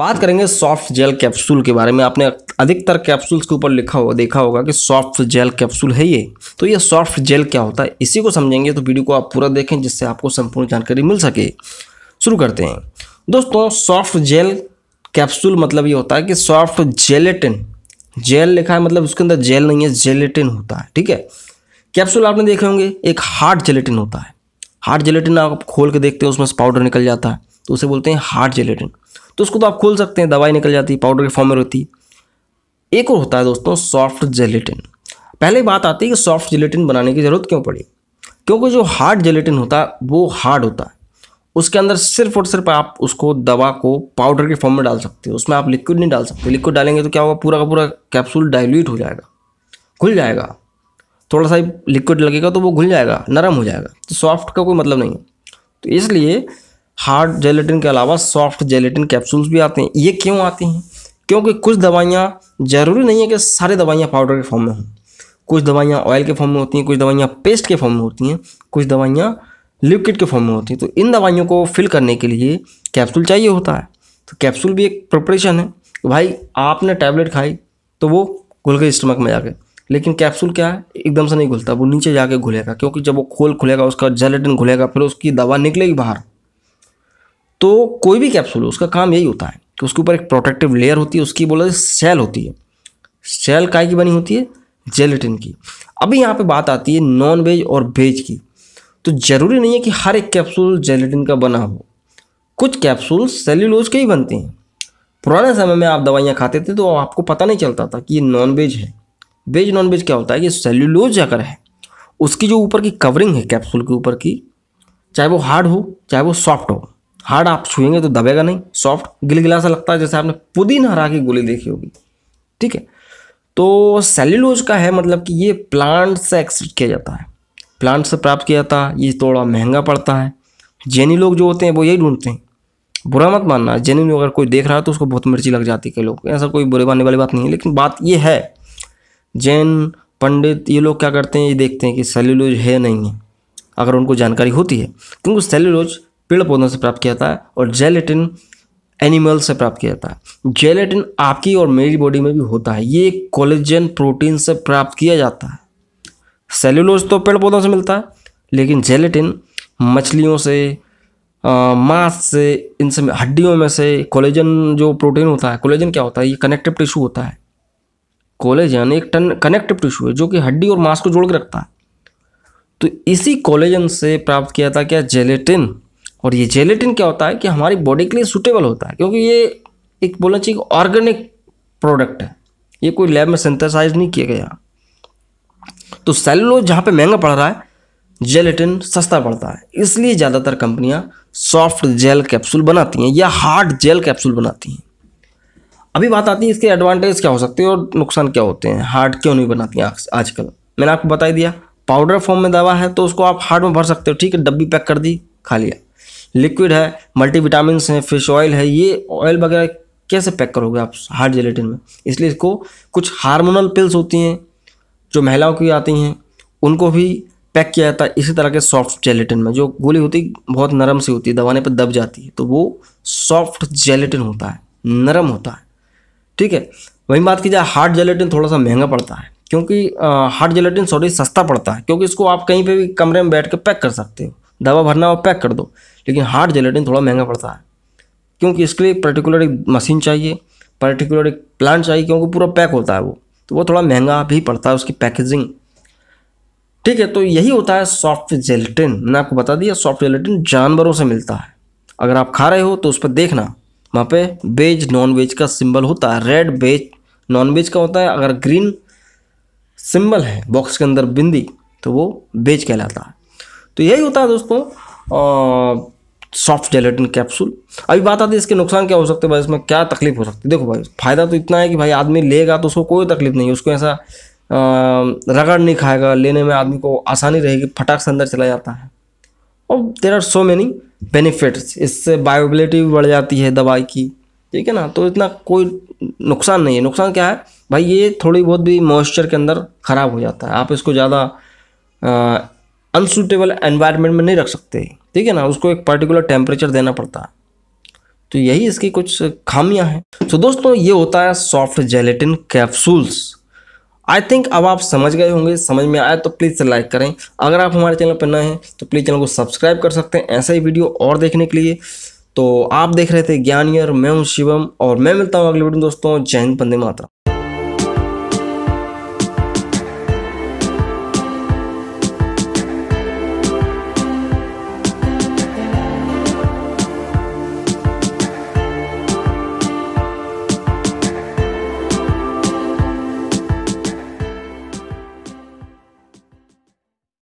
बात करेंगे soft gel capsule के बारे में आपने अधिकतर कैप्सूल्स के ऊपर लिखा हो देखा होगा कि सॉफ्ट जेल कैप्सूल है ये तो ये सॉफ्ट जेल क्या होता है इसी को समझेंगे तो वीडियो को आप पूरा देखें जिससे आपको संपूर्ण जानकारी मिल सके शुरू करते हैं दोस्तों सॉफ्ट जेल कैप्सूल मतलब ये होता है कि सॉफ्ट जेलेटिन जेल लिखा है मतलब उसके अंदर जेल नहीं है जेलेटिन होता है ठीक है कैप्सूल आपने देखे होंगे एक हार्ड जेलेटिन होता है हार्ड जेलेटिन आप खोल के देखते हो उसमें से पाउडर निकल जाता है तो उसे बोलते हैं हार्ड जेलेटिन तो उसको तो आप खोल सकते हैं दवाई निकल जाती है पाउडर के फॉर्म में रहती एक और होता है दोस्तों सॉफ्ट जेलेटिन पहले बात आती है कि सॉफ्ट जेलेटिन बनाने की ज़रूरत क्यों पड़ी क्योंकि जो हार्ड जेलेटिन होता है वो हार्ड होता है उसके अंदर सिर्फ और सिर्फ आप उसको दवा को पाउडर के फॉर्म में डाल सकते हो उसमें आप लिक्विड नहीं डाल सकते लिक्विड डालेंगे तो क्या होगा पूरा का पूरा कैप्सूल डाइल्यूट हो जाएगा खुल जाएगा थोड़ा सा लिक्विड लगेगा तो वो घुल जाएगा नरम हो जाएगा तो सॉफ्ट का कोई मतलब नहीं है तो इसलिए हार्ड जेलेटिन के अलावा सॉफ्ट जेलेटिन कैप्सूल्स भी आते हैं ये क्यों आते हैं क्योंकि कुछ दवाइयाँ ज़रूरी नहीं है कि सारे दवाइयाँ पाउडर के फॉर्म में हों कुछ दवाइयाँ ऑयल के फॉर्म में होती हैं कुछ दवाइयाँ पेस्ट के फॉर्म में होती हैं कुछ दवाइयाँ लिक्विड के फॉर्म में होती हैं तो इन दवाइयों को फिल करने के लिए कैप्सूल चाहिए होता है तो कैप्सूल भी एक प्रिपरेशन है भाई आपने टैबलेट खाई तो वो घुल गई स्टमक में जाके लेकिन कैप्सूल क्या है एकदम से नहीं घुलता वो नीचे जाके घुलेगा क्योंकि जब वो खोल खुलेगा उसका जेलेटिन घुलेगा फिर उसकी दवा निकलेगी बाहर तो कोई भी कैप्सूल उसका काम यही होता है कि उसके ऊपर एक प्रोटेक्टिव लेयर होती है उसकी बोला सेल होती है सेल काय की बनी होती है जेलेटिन की अभी यहाँ पे बात आती है नॉन वेज और वेज की तो ज़रूरी नहीं है कि हर एक कैप्सूल जेलेटिन का बना हो कुछ कैप्सूल सेल्यूलोज के ही बनते हैं पुराने समय में आप दवाइयाँ खाते थे तो आपको पता नहीं चलता था कि ये नॉन वेज है वेज नॉन वेज क्या होता है कि सेल्यूलोज जाकर है उसकी जो ऊपर की कवरिंग है कैप्सूल के ऊपर की चाहे वो हार्ड हो चाहे वो सॉफ्ट हो हार्ड आप छुएंगे तो दबेगा नहीं सॉफ्ट गिलगिला सा लगता है जैसे आपने पुदीन हरा की गोली देखी होगी ठीक है तो सेल्यूलोज का है मतलब कि ये प्लांट से एक्सट्रेक्ट किया जाता है प्लांट से प्राप्त किया जाता है ये थोड़ा महंगा पड़ता है जैनी लोग जो होते हैं वो यही ढूंढते हैं बुरा मत मानना जैनी लोग अगर कोई देख रहा है तो उसको बहुत मिर्ची लग जाती है कई लोग ऐसा कोई बुरे मानने वाली बात नहीं है लेकिन बात ये है जैन पंडित ये लोग क्या करते हैं ये देखते हैं कि सेल्यूलोज है नहीं है अगर उनको जानकारी होती है क्योंकि सेल्यूलोज पेड़ पौधों से प्राप्त किया जाता है और जेलेटिन एनिमल से प्राप्त किया जाता है जेलेटिन आपकी और मेरी बॉडी में भी होता है ये कोलेजन प्रोटीन से प्राप्त किया जाता है सेल्यूलोज तो पेड़ पौधों से मिलता है लेकिन जेलेटिन मछलियों से मांस से इनसे हड्डियों में से कोलेजन जो प्रोटीन होता है कोलेजन क्या होता है ये कनेक्टिव टिश्यू होता है कोलेजन एक टन कनेक्टिव टिश्यू है जो कि हड्डी और मांस को जोड़ के रखता है तो इसी कोलेजन से प्राप्त किया था क्या जेलेटिन और ये जेलेटिन क्या होता है कि हमारी बॉडी के लिए सूटेबल होता है क्योंकि ये एक बोलना चाहिए ऑर्गेनिक प्रोडक्ट है ये कोई लैब में सिंथेसाइज नहीं किया गया तो सेलुलोज जहाँ पे महंगा पड़ रहा है जेलेटिन सस्ता पड़ता है इसलिए ज़्यादातर कंपनियाँ सॉफ्ट जेल कैप्सूल बनाती हैं या हार्ड जेल कैप्सूल बनाती हैं अभी बात आती है इसके एडवांटेज क्या हो सकते हैं और नुकसान क्या होते हैं हार्ड क्यों नहीं बनाती हैं आजकल मैंने आपको बताई दिया पाउडर फॉर्म में दवा है तो उसको आप हार्ड में भर सकते हो ठीक है डब्बी पैक कर दी खा लिया लिक्विड है मल्टीविटामिन हैं फिश ऑयल है ये ऑयल वगैरह कैसे पैक करोगे आप हार्ड जेलेटिन में इसलिए इसको कुछ हार्मोनल पिल्स होती हैं जो महिलाओं की आती हैं उनको भी पैक किया जाता है इसी तरह के सॉफ्ट जेलेटिन में जो गोली होती बहुत नरम सी होती है दबाने पर दब जाती है तो वो सॉफ्ट जेलेटिन होता है नरम होता है ठीक है वहीं बात की जाए हार्ड जेलेटिन थोड़ा सा महंगा पड़ता है क्योंकि हार्ड जेलेटिन सॉरी सस्ता पड़ता है क्योंकि इसको आप कहीं पे भी कमरे में बैठ कर पैक कर सकते हो दवा भरना और पैक कर दो लेकिन हार्ड जेलेटिन थोड़ा महंगा पड़ता है क्योंकि इसके लिए पर्टिकुलर एक मशीन चाहिए पर्टिकुलर एक प्लांट चाहिए क्योंकि पूरा पैक होता है वो तो वो थोड़ा महंगा भी पड़ता है उसकी पैकेजिंग ठीक है तो यही होता है सॉफ्ट जेलेटिन मैंने आपको बता दिया सॉफ्ट जेलेटिन जानवरों से मिलता है अगर आप खा रहे हो तो उस पर देखना वहाँ पे वेज नॉन वेज का सिंबल होता है रेड वेज नॉन वेज का होता है अगर ग्रीन सिंबल है बॉक्स के अंदर बिंदी तो वो वेज कहलाता है तो यही होता है दोस्तों सॉफ्ट जेलेटिन कैप्सूल अभी बात आती है इसके नुकसान क्या हो सकते हैं भाई इसमें क्या तकलीफ हो सकती है देखो भाई फ़ायदा तो इतना है कि भाई आदमी लेगा तो उसको कोई तकलीफ नहीं है उसको ऐसा रगड़ नहीं खाएगा लेने में आदमी को आसानी रहेगी फटाक से अंदर चला जाता है और there are so many benefits इससे बायोबिलिटी भी बढ़ जाती है दवाई की ठीक है ना तो इतना कोई नुकसान नहीं है नुकसान क्या है भाई ये थोड़ी बहुत भी मॉइस्चर के अंदर ख़राब हो जाता है आप इसको ज़्यादा अनसुटेबल एनवायरनमेंट में नहीं रख सकते ठीक है ना उसको एक पर्टिकुलर टेम्परेचर देना पड़ता है तो यही इसकी कुछ खामियां हैं तो दोस्तों ये होता है soft gelatin capsules I think अब आप समझ गए होंगे समझ में आया तो प्लीज़ लाइक करें अगर आप हमारे चैनल पर नए हैं तो प्लीज़ चैनल को सब्सक्राइब कर सकते हैं ऐसा ही वीडियो और देखने के लिए तो आप देख रहे थे ज्ञानियर मैं हूँ शिवम और मैं मिलता हूँ अगले वीडियो दोस्तों जैन पंदे मात्रा